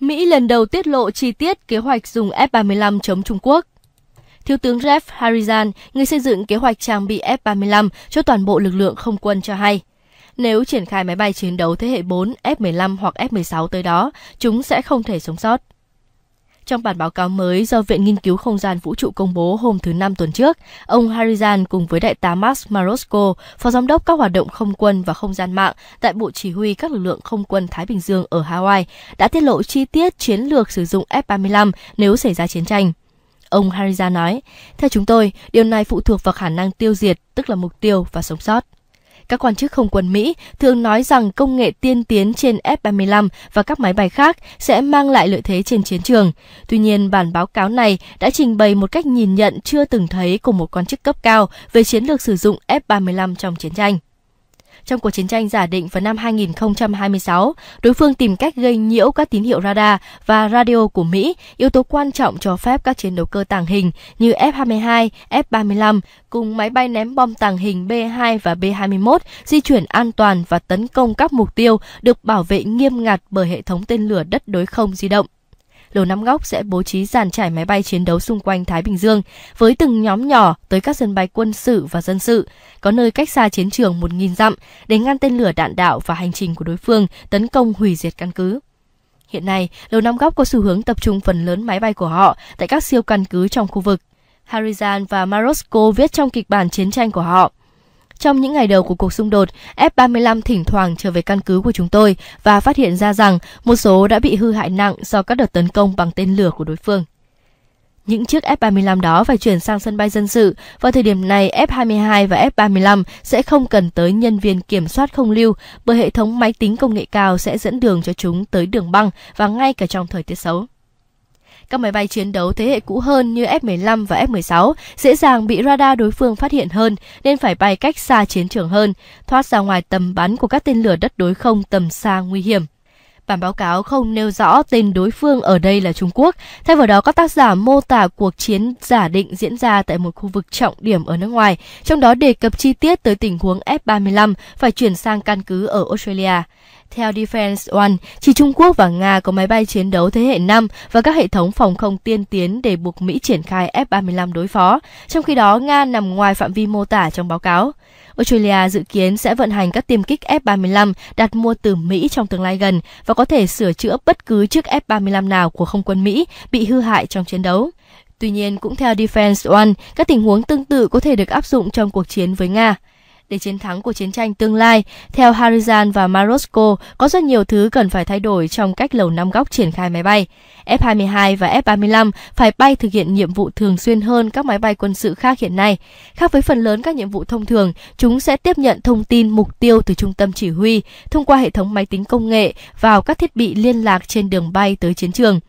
Mỹ lần đầu tiết lộ chi tiết kế hoạch dùng F-35 chống Trung Quốc. Thiếu tướng Jeff Harrison, người xây dựng kế hoạch trang bị F-35 cho toàn bộ lực lượng không quân cho hay, nếu triển khai máy bay chiến đấu thế hệ 4 F-15 hoặc F-16 tới đó, chúng sẽ không thể sống sót. Trong bản báo cáo mới do Viện Nghiên cứu Không gian Vũ trụ công bố hôm thứ Năm tuần trước, ông Harizan cùng với đại tá Max Marosco, phó giám đốc các hoạt động không quân và không gian mạng tại Bộ Chỉ huy các lực lượng không quân Thái Bình Dương ở Hawaii, đã tiết lộ chi tiết chiến lược sử dụng F-35 nếu xảy ra chiến tranh. Ông Harizan nói, theo chúng tôi, điều này phụ thuộc vào khả năng tiêu diệt, tức là mục tiêu và sống sót. Các quan chức không quân Mỹ thường nói rằng công nghệ tiên tiến trên F-35 và các máy bay khác sẽ mang lại lợi thế trên chiến trường. Tuy nhiên, bản báo cáo này đã trình bày một cách nhìn nhận chưa từng thấy của một quan chức cấp cao về chiến lược sử dụng F-35 trong chiến tranh trong cuộc chiến tranh giả định vào năm 2026, đối phương tìm cách gây nhiễu các tín hiệu radar và radio của Mỹ, yếu tố quan trọng cho phép các chiến đấu cơ tàng hình như F-22, F-35 cùng máy bay ném bom tàng hình B-2 và B-21 di chuyển an toàn và tấn công các mục tiêu được bảo vệ nghiêm ngặt bởi hệ thống tên lửa đất đối không di động. Đầu Năm Góc sẽ bố trí dàn trải máy bay chiến đấu xung quanh Thái Bình Dương với từng nhóm nhỏ tới các sân bay quân sự và dân sự, có nơi cách xa chiến trường 1.000 dặm để ngăn tên lửa đạn đạo và hành trình của đối phương tấn công hủy diệt căn cứ. Hiện nay, đầu Năm Góc có xu hướng tập trung phần lớn máy bay của họ tại các siêu căn cứ trong khu vực. Harizan và Marosco viết trong kịch bản chiến tranh của họ, trong những ngày đầu của cuộc xung đột, F-35 thỉnh thoảng trở về căn cứ của chúng tôi và phát hiện ra rằng một số đã bị hư hại nặng do các đợt tấn công bằng tên lửa của đối phương. Những chiếc F-35 đó phải chuyển sang sân bay dân sự. Vào thời điểm này, F-22 và F-35 sẽ không cần tới nhân viên kiểm soát không lưu bởi hệ thống máy tính công nghệ cao sẽ dẫn đường cho chúng tới đường băng và ngay cả trong thời tiết xấu. Các máy bay chiến đấu thế hệ cũ hơn như F-15 và F-16 dễ dàng bị radar đối phương phát hiện hơn nên phải bay cách xa chiến trường hơn, thoát ra ngoài tầm bắn của các tên lửa đất đối không tầm xa nguy hiểm. Bản báo cáo không nêu rõ tên đối phương ở đây là Trung Quốc. Thay vào đó, các tác giả mô tả cuộc chiến giả định diễn ra tại một khu vực trọng điểm ở nước ngoài, trong đó đề cập chi tiết tới tình huống F-35 phải chuyển sang căn cứ ở Australia. Theo Defense One, chỉ Trung Quốc và Nga có máy bay chiến đấu thế hệ 5 và các hệ thống phòng không tiên tiến để buộc Mỹ triển khai F-35 đối phó, trong khi đó Nga nằm ngoài phạm vi mô tả trong báo cáo. Australia dự kiến sẽ vận hành các tiêm kích F-35 đặt mua từ Mỹ trong tương lai gần và có thể sửa chữa bất cứ chiếc F-35 nào của không quân Mỹ bị hư hại trong chiến đấu. Tuy nhiên, cũng theo Defense One, các tình huống tương tự có thể được áp dụng trong cuộc chiến với Nga để chiến thắng của chiến tranh tương lai. Theo Harizan và Marosco, có rất nhiều thứ cần phải thay đổi trong cách Lầu Năm Góc triển khai máy bay. F-22 và F-35 phải bay thực hiện nhiệm vụ thường xuyên hơn các máy bay quân sự khác hiện nay. Khác với phần lớn các nhiệm vụ thông thường, chúng sẽ tiếp nhận thông tin mục tiêu từ trung tâm chỉ huy thông qua hệ thống máy tính công nghệ vào các thiết bị liên lạc trên đường bay tới chiến trường.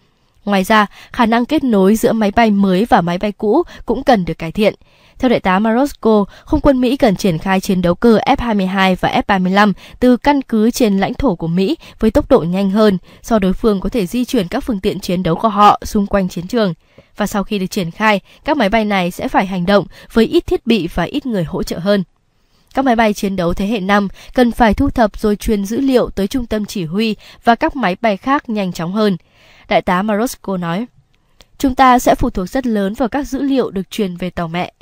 Ngoài ra, khả năng kết nối giữa máy bay mới và máy bay cũ cũng cần được cải thiện. Theo đại tá Marosco, không quân Mỹ cần triển khai chiến đấu cơ F-22 và F-35 từ căn cứ trên lãnh thổ của Mỹ với tốc độ nhanh hơn, so đối phương có thể di chuyển các phương tiện chiến đấu của họ xung quanh chiến trường. Và sau khi được triển khai, các máy bay này sẽ phải hành động với ít thiết bị và ít người hỗ trợ hơn. Các máy bay chiến đấu thế hệ 5 cần phải thu thập rồi truyền dữ liệu tới trung tâm chỉ huy và các máy bay khác nhanh chóng hơn. Đại tá Marosco nói, chúng ta sẽ phụ thuộc rất lớn vào các dữ liệu được truyền về tàu mẹ.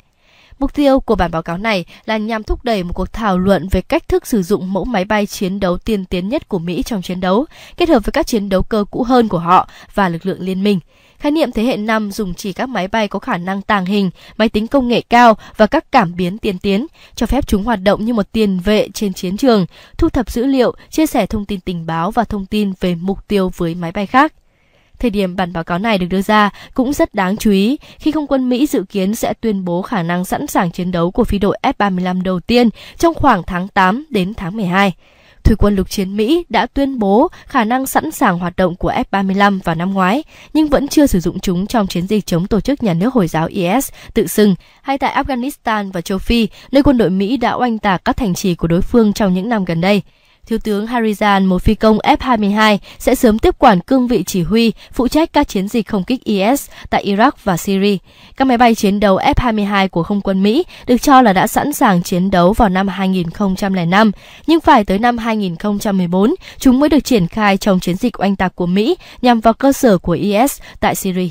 Mục tiêu của bản báo cáo này là nhằm thúc đẩy một cuộc thảo luận về cách thức sử dụng mẫu máy bay chiến đấu tiên tiến nhất của Mỹ trong chiến đấu, kết hợp với các chiến đấu cơ cũ hơn của họ và lực lượng liên minh. Khái niệm thế hệ 5 dùng chỉ các máy bay có khả năng tàng hình, máy tính công nghệ cao và các cảm biến tiên tiến, cho phép chúng hoạt động như một tiền vệ trên chiến trường, thu thập dữ liệu, chia sẻ thông tin tình báo và thông tin về mục tiêu với máy bay khác. Thời điểm bản báo cáo này được đưa ra cũng rất đáng chú ý khi không quân Mỹ dự kiến sẽ tuyên bố khả năng sẵn sàng chiến đấu của phi đội F-35 đầu tiên trong khoảng tháng 8 đến tháng 12 thủy quân lục chiến Mỹ đã tuyên bố khả năng sẵn sàng hoạt động của F-35 vào năm ngoái, nhưng vẫn chưa sử dụng chúng trong chiến dịch chống tổ chức nhà nước Hồi giáo IS tự xưng, hay tại Afghanistan và châu Phi, nơi quân đội Mỹ đã oanh tạc các thành trì của đối phương trong những năm gần đây. Thiếu tướng Harizan, một phi công F-22, sẽ sớm tiếp quản cương vị chỉ huy, phụ trách các chiến dịch không kích IS tại Iraq và Syria. Các máy bay chiến đấu F-22 của không quân Mỹ được cho là đã sẵn sàng chiến đấu vào năm 2005, nhưng phải tới năm 2014, chúng mới được triển khai trong chiến dịch oanh tạc của Mỹ nhằm vào cơ sở của IS tại Syria.